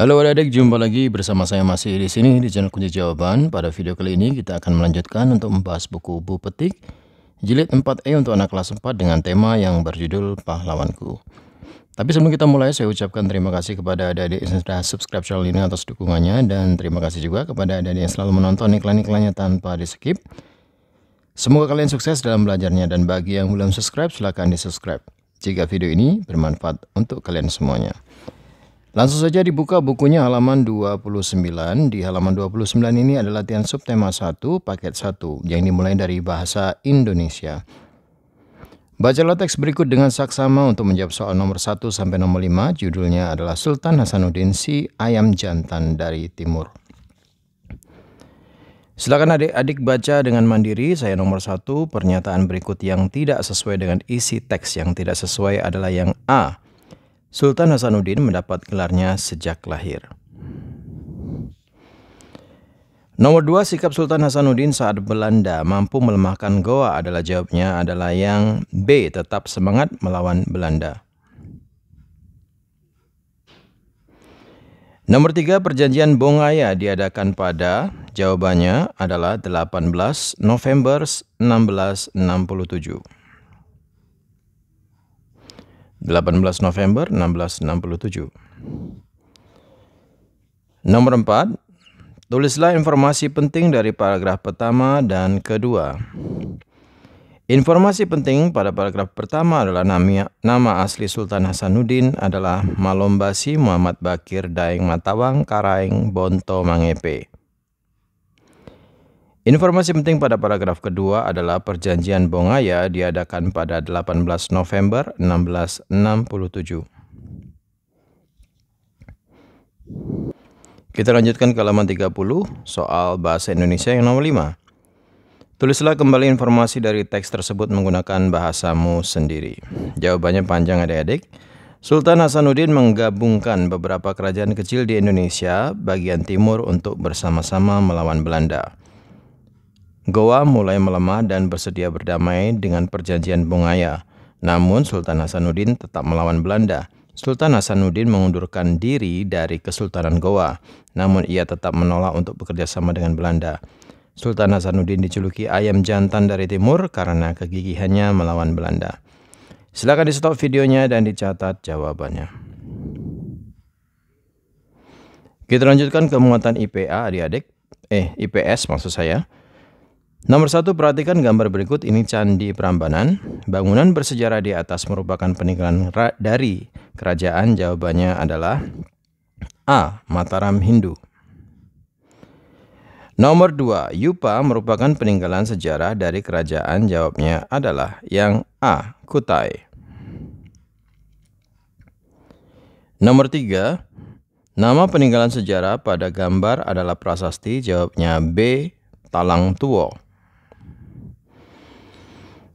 Halo adik-adik, jumpa lagi bersama saya masih di sini di channel Kunci Jawaban. Pada video kali ini kita akan melanjutkan untuk membahas buku Bu Petik jilid 4E untuk anak kelas 4 dengan tema yang berjudul Pahlawanku. Tapi sebelum kita mulai, saya ucapkan terima kasih kepada adik-adik yang sudah subscribe channel ini atas dukungannya dan terima kasih juga kepada adik-adik yang selalu menonton iklan-iklannya tanpa di-skip. Semoga kalian sukses dalam belajarnya dan bagi yang belum subscribe silahkan di-subscribe. Jika video ini bermanfaat untuk kalian semuanya. Langsung saja dibuka bukunya halaman 29. Di halaman 29 ini ada latihan subtema 1, paket 1, yang dimulai dari bahasa Indonesia. Bacalah teks berikut dengan saksama untuk menjawab soal nomor 1 sampai nomor 5. Judulnya adalah Sultan Hasanuddin si ayam jantan dari timur. Silakan adik-adik baca dengan mandiri. Saya nomor satu, pernyataan berikut yang tidak sesuai dengan isi teks yang tidak sesuai adalah yang A Sultan Hasanuddin mendapat gelarnya sejak lahir. Nomor dua, sikap Sultan Hasanuddin saat Belanda mampu melemahkan Goa adalah jawabnya adalah yang B, tetap semangat melawan Belanda. Nomor tiga, perjanjian Bongaya diadakan pada, jawabannya adalah 18 November 1667. 18 November 1667. Nomor 4, tulislah informasi penting dari paragraf pertama dan kedua. Informasi penting pada paragraf pertama adalah nama, nama asli Sultan Hasanuddin adalah Malombasi Muhammad Bakir Daeng Matawang Karaeng Bonto Mangepe. Informasi penting pada paragraf kedua adalah perjanjian Bongaya diadakan pada 18 November 1667. Kita lanjutkan ke halaman 30, soal bahasa Indonesia yang nomor 5. Tulislah kembali informasi dari teks tersebut menggunakan bahasamu sendiri. Jawabannya panjang adik-adik. Sultan Hasanuddin menggabungkan beberapa kerajaan kecil di Indonesia bagian timur untuk bersama-sama melawan Belanda. Goa mulai melemah dan bersedia berdamai dengan perjanjian Bungaya. Namun Sultan Hasanuddin tetap melawan Belanda. Sultan Hasanuddin mengundurkan diri dari Kesultanan Goa, namun ia tetap menolak untuk bekerja sama dengan Belanda. Sultan Hasanuddin dijuluki ayam jantan dari timur karena kegigihannya melawan Belanda. Silakan di stop videonya dan dicatat jawabannya. Kita lanjutkan ke muatan IPA adik-adik. Eh, IPS maksud saya. Nomor satu, perhatikan gambar berikut. Ini Candi Prambanan. Bangunan bersejarah di atas merupakan peninggalan dari kerajaan. Jawabannya adalah A. Mataram Hindu. Nomor dua, Yupa merupakan peninggalan sejarah dari kerajaan. Jawabnya adalah yang A. Kutai. Nomor tiga, Nama peninggalan sejarah pada gambar adalah prasasti. Jawabnya B. Talang Tuo.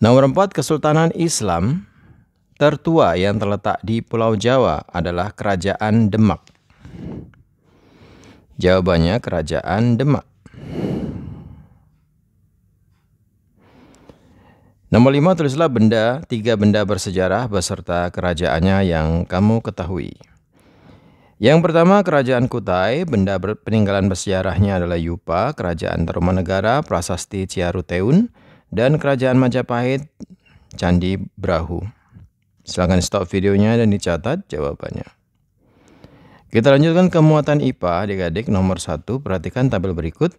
Nomor 4 Kesultanan Islam tertua yang terletak di Pulau Jawa adalah Kerajaan Demak. Jawabannya Kerajaan Demak. Nomor 5 tulislah benda, tiga benda bersejarah beserta kerajaannya yang kamu ketahui. Yang pertama Kerajaan Kutai, benda peninggalan bersejarahnya adalah Yupa, Kerajaan Tarumanegara, Prasasti Ciaruteun, dan Kerajaan Majapahit Candi Brahu. Silahkan stop videonya dan dicatat jawabannya. Kita lanjutkan ke muatan IPA adik-adik nomor 1. Perhatikan tabel berikut.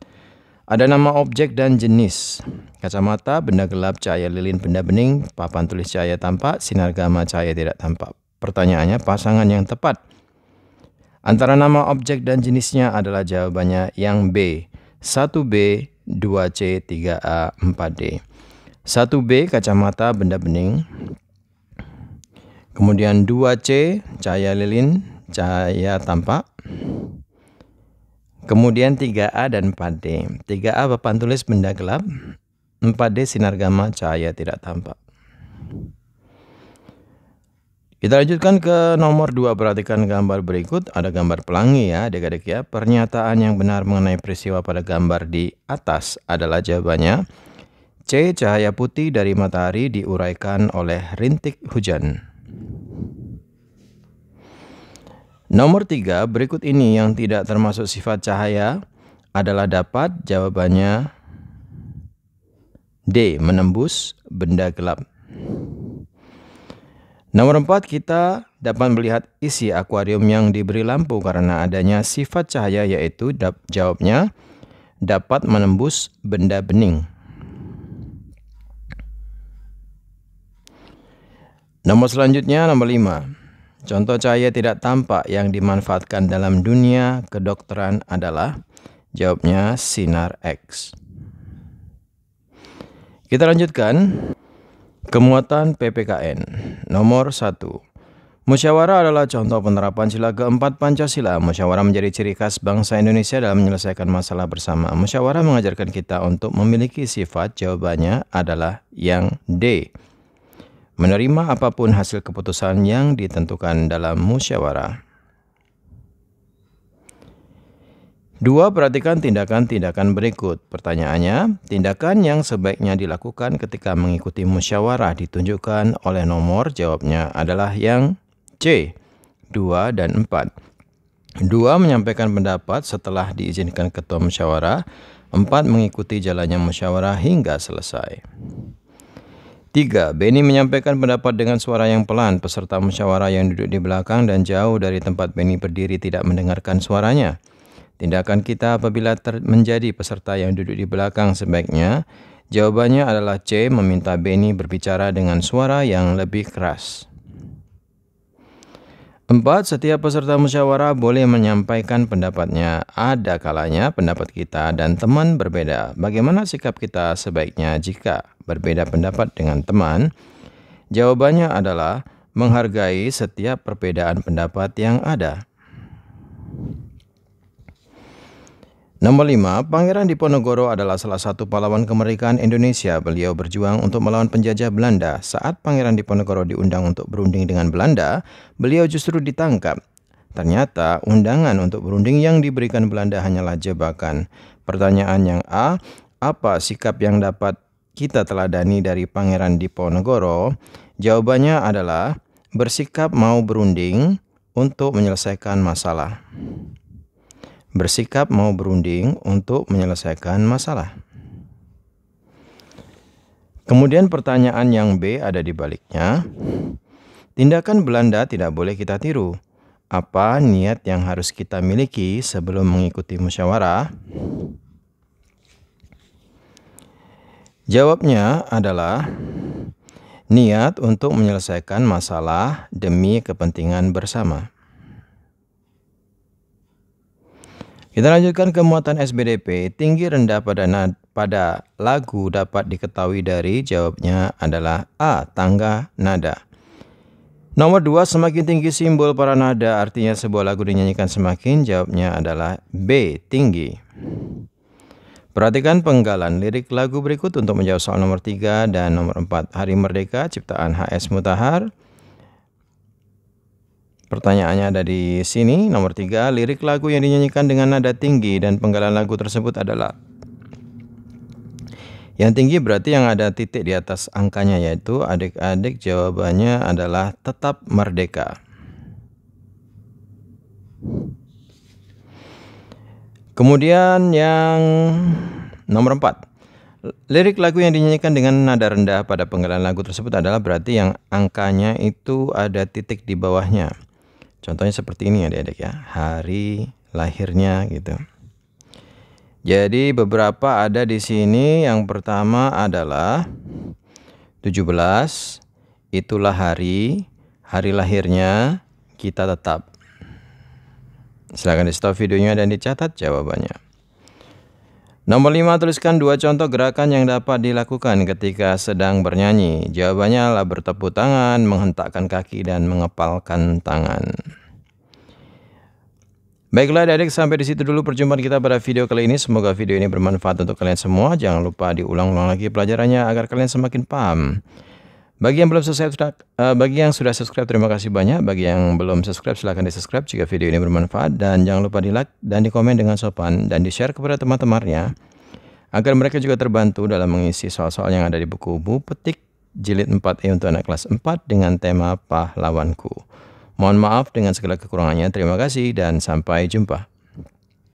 Ada nama objek dan jenis. Kacamata, benda gelap, cahaya lilin, benda bening, papan tulis cahaya tampak, sinar gamma cahaya tidak tampak. Pertanyaannya pasangan yang tepat. Antara nama objek dan jenisnya adalah jawabannya yang B. 1B, 2C, 3A, 4D. 1B kacamata benda bening. Kemudian 2C cahaya lilin, cahaya tampak. Kemudian 3A dan 4D. 3A papan tulis benda gelap, 4D sinar gamma cahaya tidak tampak. Kita lanjutkan ke nomor 2 Perhatikan gambar berikut Ada gambar pelangi ya adik-adik ya Pernyataan yang benar mengenai peristiwa pada gambar di atas adalah jawabannya C. Cahaya putih dari matahari diuraikan oleh rintik hujan Nomor 3 Berikut ini yang tidak termasuk sifat cahaya adalah dapat jawabannya D. Menembus benda gelap Nomor 4 kita dapat melihat isi akuarium yang diberi lampu karena adanya sifat cahaya yaitu jawabnya dapat menembus benda bening. Nomor selanjutnya nomor 5. Contoh cahaya tidak tampak yang dimanfaatkan dalam dunia kedokteran adalah jawabnya sinar X. Kita lanjutkan. Kemuatan PPKN Nomor 1 Musyawarah adalah contoh penerapan sila keempat Pancasila. Musyawarah menjadi ciri khas bangsa Indonesia dalam menyelesaikan masalah bersama. Musyawarah mengajarkan kita untuk memiliki sifat jawabannya adalah yang D. Menerima apapun hasil keputusan yang ditentukan dalam musyawarah. Dua, perhatikan tindakan-tindakan berikut. Pertanyaannya, tindakan yang sebaiknya dilakukan ketika mengikuti musyawarah ditunjukkan oleh nomor jawabnya adalah yang C, 2 dan 4. Dua Menyampaikan pendapat setelah diizinkan ketua musyawarah. Empat Mengikuti jalannya musyawarah hingga selesai. Tiga, Benny menyampaikan pendapat dengan suara yang pelan. Peserta musyawarah yang duduk di belakang dan jauh dari tempat Benny berdiri tidak mendengarkan suaranya. Tindakan kita apabila menjadi peserta yang duduk di belakang sebaiknya, jawabannya adalah C, meminta Benny berbicara dengan suara yang lebih keras. Empat Setiap peserta musyawarah boleh menyampaikan pendapatnya. Ada kalanya pendapat kita dan teman berbeda. Bagaimana sikap kita sebaiknya jika berbeda pendapat dengan teman? Jawabannya adalah menghargai setiap perbedaan pendapat yang ada. Nomor 5, Pangeran Diponegoro adalah salah satu pahlawan kemerdekaan Indonesia. Beliau berjuang untuk melawan penjajah Belanda. Saat Pangeran Diponegoro diundang untuk berunding dengan Belanda, beliau justru ditangkap. Ternyata undangan untuk berunding yang diberikan Belanda hanyalah jebakan. Pertanyaan yang A, apa sikap yang dapat kita teladani dari Pangeran Diponegoro? Jawabannya adalah bersikap mau berunding untuk menyelesaikan masalah bersikap mau berunding untuk menyelesaikan masalah. Kemudian pertanyaan yang B ada di baliknya. Tindakan Belanda tidak boleh kita tiru. Apa niat yang harus kita miliki sebelum mengikuti musyawarah? Jawabnya adalah niat untuk menyelesaikan masalah demi kepentingan bersama. Kita lanjutkan ke muatan SBDP. Tinggi rendah pada nad, pada lagu dapat diketahui dari jawabnya adalah A. Tangga nada. Nomor 2 semakin tinggi simbol para nada artinya sebuah lagu dinyanyikan semakin jawabnya adalah B. Tinggi. Perhatikan penggalan lirik lagu berikut untuk menjawab soal nomor 3 dan nomor 4 Hari Merdeka ciptaan HS Mutahar. Pertanyaannya ada di sini. Nomor tiga, lirik lagu yang dinyanyikan dengan nada tinggi dan penggalan lagu tersebut adalah yang tinggi berarti yang ada titik di atas angkanya yaitu adik-adik jawabannya adalah tetap merdeka. Kemudian yang nomor 4. Lirik lagu yang dinyanyikan dengan nada rendah pada penggalan lagu tersebut adalah berarti yang angkanya itu ada titik di bawahnya. Contohnya seperti ini adik-adik ya. Hari lahirnya gitu. Jadi beberapa ada di sini. Yang pertama adalah 17 itulah hari hari lahirnya kita tetap. Silahkan di stop videonya dan dicatat jawabannya. Nomor 5 tuliskan dua contoh gerakan yang dapat dilakukan ketika sedang bernyanyi. Jawabannya adalah bertepuk tangan, menghentakkan kaki dan mengepalkan tangan. Baiklah adik-adik sampai di situ dulu perjumpaan kita pada video kali ini. Semoga video ini bermanfaat untuk kalian semua. Jangan lupa diulang-ulang lagi pelajarannya agar kalian semakin paham. Bagi yang belum subscribe, sudah, uh, bagi yang sudah subscribe terima kasih banyak. Bagi yang belum subscribe silahkan di subscribe jika video ini bermanfaat dan jangan lupa di like dan di komen dengan sopan dan di share kepada teman-temannya agar mereka juga terbantu dalam mengisi soal-soal yang ada di buku Bu Petik Jilid 4E untuk anak kelas 4 dengan tema Pahlawanku. Mohon maaf dengan segala kekurangannya. Terima kasih dan sampai jumpa.